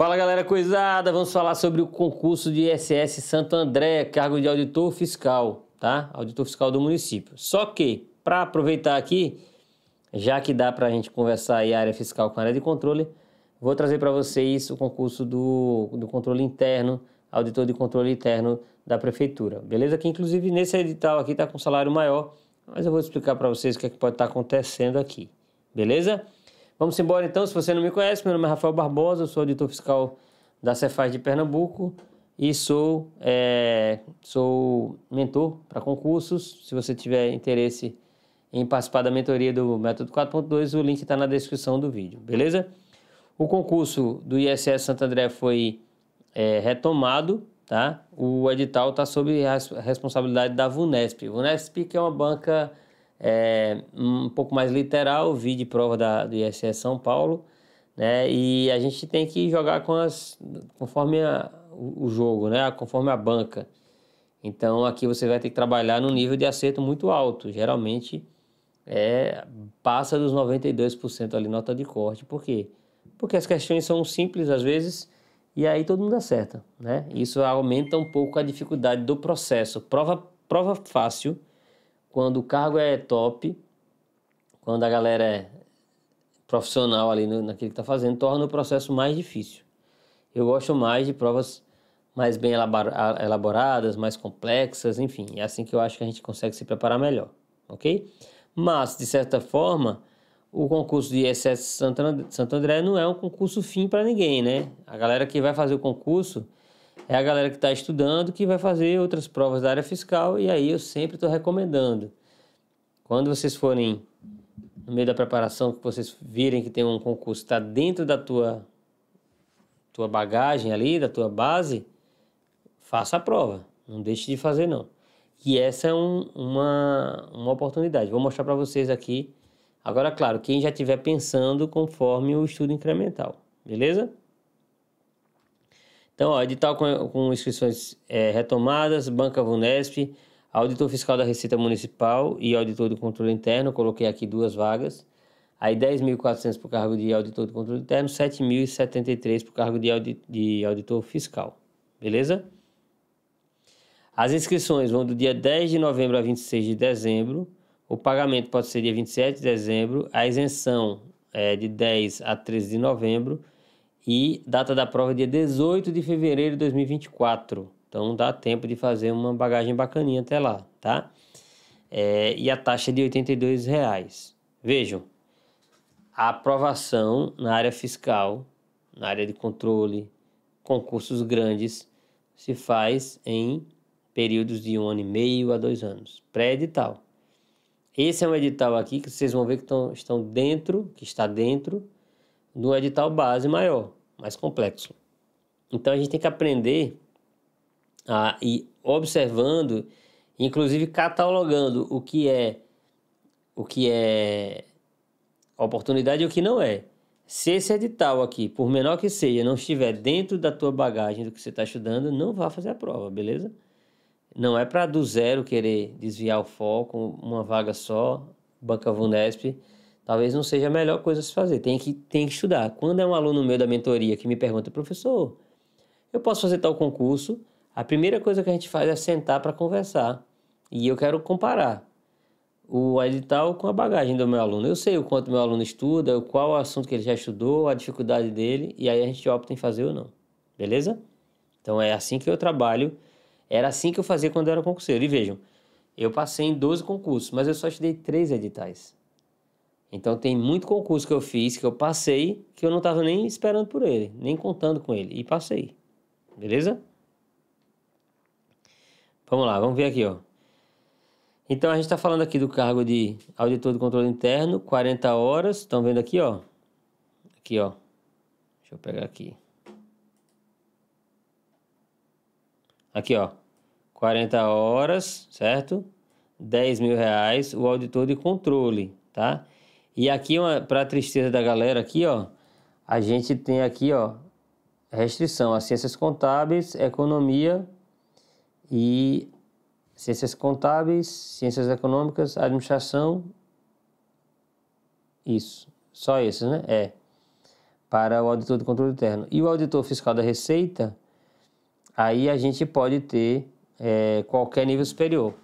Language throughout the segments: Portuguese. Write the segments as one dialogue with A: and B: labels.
A: Fala galera coisada, vamos falar sobre o concurso de ISS Santo André, cargo de auditor fiscal, tá? Auditor fiscal do município. Só que, para aproveitar aqui, já que dá para a gente conversar aí área fiscal com a área de controle, vou trazer para vocês o concurso do, do controle interno, auditor de controle interno da prefeitura, beleza? Que inclusive nesse edital aqui está com salário maior, mas eu vou explicar para vocês o que, é que pode estar tá acontecendo aqui, beleza? Vamos embora então, se você não me conhece, meu nome é Rafael Barbosa, eu sou auditor fiscal da Cefaz de Pernambuco e sou, é, sou mentor para concursos. Se você tiver interesse em participar da mentoria do Método 4.2, o link está na descrição do vídeo, beleza? O concurso do ISS Santo André foi é, retomado, tá? O edital está sob a responsabilidade da VUNESP. VUNESP que é uma banca é, um pouco mais literal, vi de prova da, do ISE São Paulo, né? E a gente tem que jogar com as, conforme a, o jogo, né? Conforme a banca. Então aqui você vai ter que trabalhar num nível de acerto muito alto, geralmente é, passa dos 92% ali nota de corte, por quê? Porque as questões são simples às vezes e aí todo mundo acerta, né? Isso aumenta um pouco a dificuldade do processo. Prova prova fácil quando o cargo é top, quando a galera é profissional ali no, naquilo que está fazendo, torna o processo mais difícil. Eu gosto mais de provas mais bem elaboradas, mais complexas, enfim, é assim que eu acho que a gente consegue se preparar melhor, ok? Mas, de certa forma, o concurso de ISS Santo André não é um concurso fim para ninguém, né? A galera que vai fazer o concurso é a galera que está estudando que vai fazer outras provas da área fiscal e aí eu sempre estou recomendando. Quando vocês forem no meio da preparação, que vocês virem que tem um concurso que está dentro da tua, tua bagagem ali, da tua base, faça a prova. Não deixe de fazer, não. E essa é um, uma, uma oportunidade. Vou mostrar para vocês aqui. Agora, claro, quem já estiver pensando conforme o estudo incremental, beleza? Então, ó, edital com, com inscrições é, retomadas, Banca Vunesp, Auditor Fiscal da Receita Municipal e Auditor de Controle Interno, coloquei aqui duas vagas. Aí 10.400 para o cargo de auditor de controle interno, 7.073 para o cargo de, audi de auditor fiscal. Beleza? As inscrições vão do dia 10 de novembro a 26 de dezembro. O pagamento pode ser dia 27 de dezembro. A isenção é de 10 a 13 de novembro e data da prova é dia 18 de fevereiro de 2024. Então dá tempo de fazer uma bagagem bacaninha até lá, tá? É, e a taxa é de R$ 82,00. Vejam, a aprovação na área fiscal, na área de controle, concursos grandes, se faz em períodos de um ano e meio a dois anos, pré-edital. Esse é um edital aqui que vocês vão ver que estão, estão dentro, que está dentro no edital base maior, mais complexo. Então a gente tem que aprender a ir observando, inclusive catalogando o que é o que é oportunidade e o que não é. Se esse edital aqui, por menor que seja, não estiver dentro da tua bagagem do que você está estudando, não vá fazer a prova, beleza? Não é para do zero querer desviar o foco, uma vaga só, Banca Vunesp talvez não seja a melhor coisa a se fazer. Tem que, tem que estudar. Quando é um aluno meu da mentoria que me pergunta, professor, eu posso fazer tal concurso? A primeira coisa que a gente faz é sentar para conversar. E eu quero comparar o edital com a bagagem do meu aluno. Eu sei o quanto meu aluno estuda, qual o assunto que ele já estudou, a dificuldade dele, e aí a gente opta em fazer ou não. Beleza? Então é assim que eu trabalho. Era assim que eu fazia quando eu era concurseiro. E vejam, eu passei em 12 concursos, mas eu só estudei três editais. Então tem muito concurso que eu fiz, que eu passei, que eu não estava nem esperando por ele, nem contando com ele. E passei. Beleza? Vamos lá, vamos ver aqui, ó. Então a gente está falando aqui do cargo de auditor de controle interno, 40 horas. Estão vendo aqui, ó? Aqui, ó. Deixa eu pegar aqui. Aqui, ó. 40 horas, certo? 10 mil reais o auditor de controle, tá? E aqui, para a tristeza da galera aqui, ó, a gente tem aqui, ó, restrição a ciências contábeis, economia e ciências contábeis, ciências econômicas, administração, isso, só isso né? É, para o auditor de controle interno. E o auditor fiscal da Receita, aí a gente pode ter é, qualquer nível superior.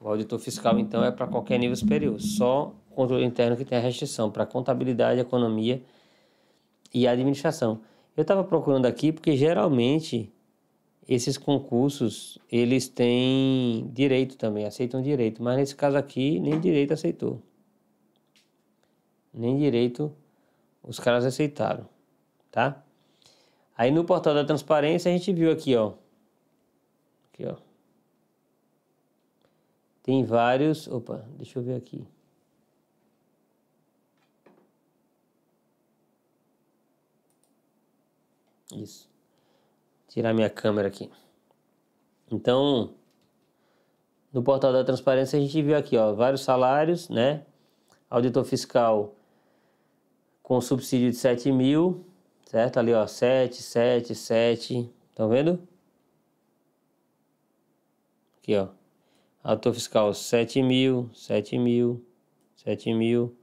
A: O auditor fiscal, então, é para qualquer nível superior, só controle interno que tem a restrição para contabilidade, economia e administração. Eu estava procurando aqui porque geralmente esses concursos eles têm direito também, aceitam direito, mas nesse caso aqui nem direito aceitou. Nem direito os caras aceitaram, tá? Aí no portal da transparência a gente viu aqui, ó. Aqui, ó. Tem vários, opa, deixa eu ver aqui. Isso. Tirar minha câmera aqui. Então, no portal da transparência a gente viu aqui, ó, vários salários, né? Auditor fiscal com subsídio de 7 mil, certo? Ali, ó, 7, 7, 7. Estão vendo? Aqui, ó. Auditor fiscal 7 mil, 7 mil, 7 mil.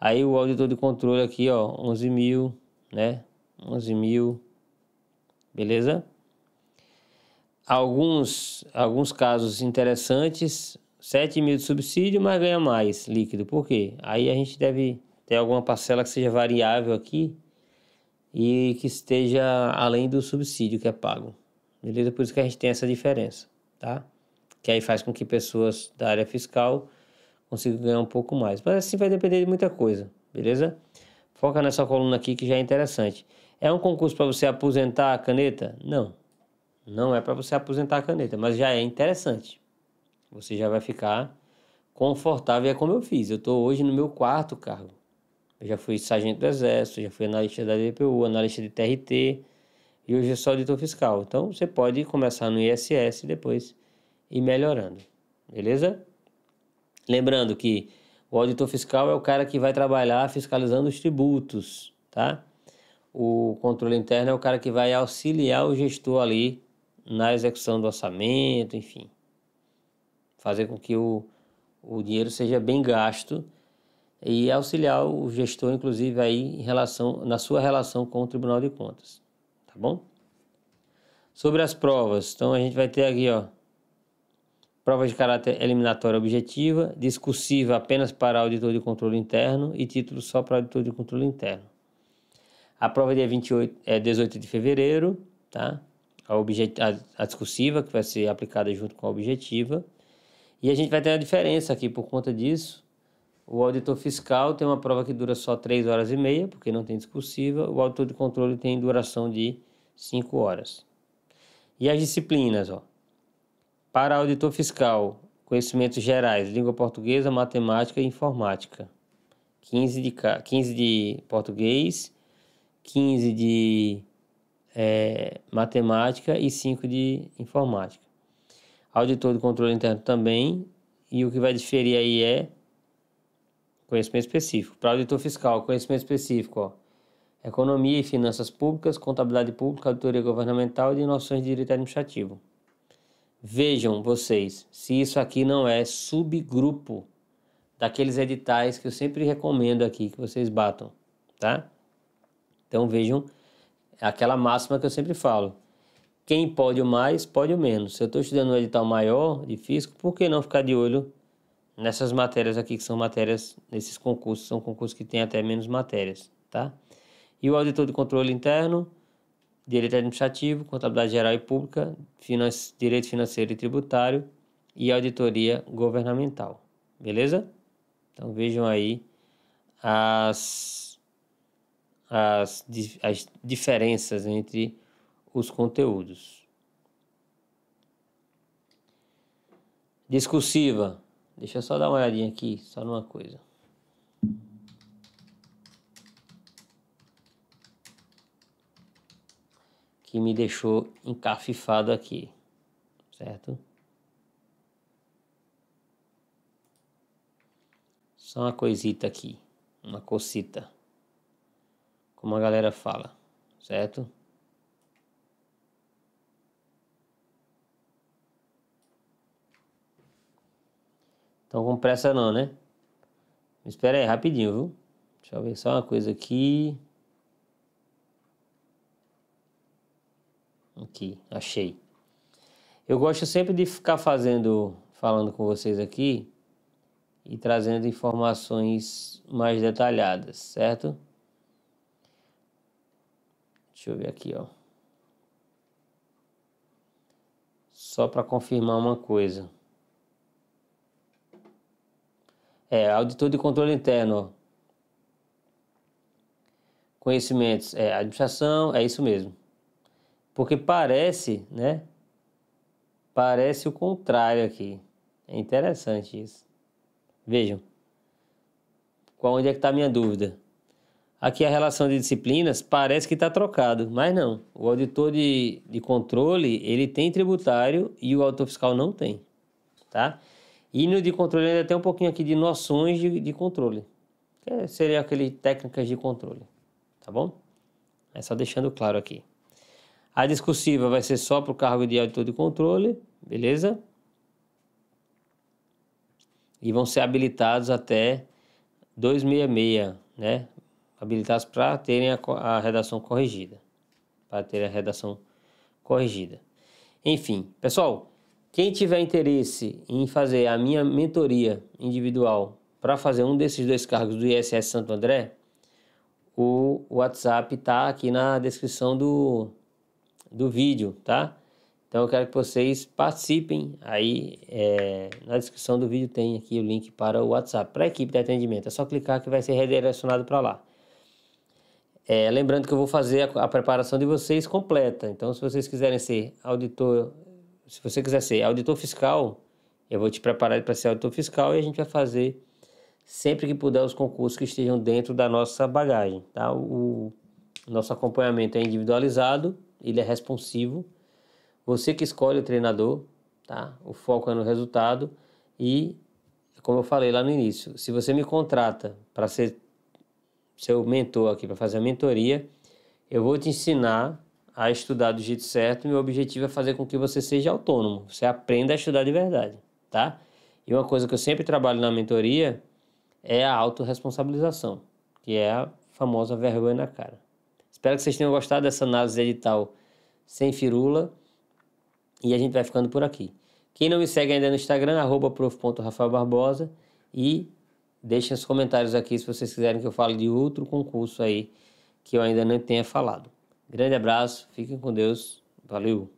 A: Aí o auditor de controle aqui, ó, 11 mil, né? 11 mil beleza? Alguns, alguns casos interessantes, 7 mil de subsídio, mas ganha mais líquido. Por quê? Aí a gente deve ter alguma parcela que seja variável aqui e que esteja além do subsídio que é pago. Beleza? Por isso que a gente tem essa diferença, tá? Que aí faz com que pessoas da área fiscal consigam ganhar um pouco mais. Mas assim vai depender de muita coisa, beleza? Foca nessa coluna aqui que já é interessante. É um concurso para você aposentar a caneta? Não. Não é para você aposentar a caneta, mas já é interessante. Você já vai ficar confortável. É como eu fiz. Eu estou hoje no meu quarto cargo. Eu já fui sargento do Exército, já fui analista da DPU, analista de TRT e hoje eu sou auditor fiscal. Então você pode começar no ISS e depois ir melhorando. Beleza? Lembrando que o auditor fiscal é o cara que vai trabalhar fiscalizando os tributos, tá? O controle interno é o cara que vai auxiliar o gestor ali na execução do orçamento, enfim. Fazer com que o, o dinheiro seja bem gasto e auxiliar o gestor, inclusive, aí em relação, na sua relação com o Tribunal de Contas. Tá bom? Sobre as provas, então a gente vai ter aqui, ó, prova de caráter eliminatória objetiva, discursiva apenas para auditor de controle interno e título só para auditor de controle interno. A prova é dia 28, é 18 de fevereiro, tá? A, objet, a, a discursiva, que vai ser aplicada junto com a objetiva. E a gente vai ter uma diferença aqui por conta disso. O auditor fiscal tem uma prova que dura só 3 horas e meia, porque não tem discursiva. O auditor de controle tem duração de 5 horas. E as disciplinas, ó. Para auditor fiscal, conhecimentos gerais, língua portuguesa, matemática e informática. 15 de, 15 de português 15 de é, matemática e 5 de informática. Auditor de controle interno também, e o que vai diferir aí é conhecimento específico. Para auditor fiscal, conhecimento específico, ó, economia e finanças públicas, contabilidade pública, auditoria governamental e de noções de direito administrativo. Vejam vocês se isso aqui não é subgrupo daqueles editais que eu sempre recomendo aqui que vocês batam, tá? Então vejam aquela máxima que eu sempre falo. Quem pode o mais, pode o menos. Se eu estou estudando um edital maior de físico, por que não ficar de olho nessas matérias aqui, que são matérias, nesses concursos, são concursos que têm até menos matérias, tá? E o auditor de controle interno, direito administrativo, contabilidade geral e pública, direito financeiro e tributário e auditoria governamental, beleza? Então vejam aí as as, as diferenças entre os conteúdos. Discursiva. Deixa eu só dar uma olhadinha aqui, só numa coisa. que me deixou encafifado aqui, certo? Só uma coisita aqui, uma cocita como a galera fala, certo? Então com pressa não, né? Espera aí, rapidinho, viu? Deixa eu ver só uma coisa aqui. Aqui, achei. Eu gosto sempre de ficar fazendo, falando com vocês aqui e trazendo informações mais detalhadas, certo? Deixa eu ver aqui, ó. Só para confirmar uma coisa. É, auditor de controle interno. Conhecimentos, é administração, é isso mesmo. Porque parece, né? Parece o contrário aqui. É interessante isso. Vejam. Qual onde é que está a minha dúvida? Aqui a relação de disciplinas parece que está trocado, mas não. O auditor de, de controle, ele tem tributário e o auditor fiscal não tem, tá? E no de controle ainda tem um pouquinho aqui de noções de, de controle, que seria aquele técnicas de controle, tá bom? É só deixando claro aqui. A discursiva vai ser só para o cargo de auditor de controle, beleza? E vão ser habilitados até 266, né? habilitados para terem a, a redação corrigida. Para ter a redação corrigida. Enfim, pessoal, quem tiver interesse em fazer a minha mentoria individual para fazer um desses dois cargos do ISS Santo André, o WhatsApp está aqui na descrição do, do vídeo, tá? Então eu quero que vocês participem. Aí é, na descrição do vídeo tem aqui o link para o WhatsApp, para a equipe de atendimento. É só clicar que vai ser redirecionado para lá. É, lembrando que eu vou fazer a, a, preparação de vocês completa. Então, se vocês quiserem ser auditor, se você quiser ser auditor fiscal, eu vou te preparar para ser auditor fiscal e a gente vai fazer sempre que puder os concursos que estejam dentro da nossa bagagem, tá? O, o nosso acompanhamento é individualizado, ele é responsivo. Você que escolhe o treinador, tá? O foco é no resultado e como eu falei lá no início, se você me contrata para ser seu mentor aqui para fazer a mentoria, eu vou te ensinar a estudar do jeito certo. Meu objetivo é fazer com que você seja autônomo, você aprenda a estudar de verdade, tá? E uma coisa que eu sempre trabalho na mentoria é a autorresponsabilização, que é a famosa vergonha na cara. Espero que vocês tenham gostado dessa análise edital sem firula e a gente vai ficando por aqui. Quem não me segue ainda no Instagram, arroba prof.rafaelbarbosa e Deixem os comentários aqui se vocês quiserem que eu fale de outro concurso aí que eu ainda não tenha falado. Grande abraço, fiquem com Deus, valeu!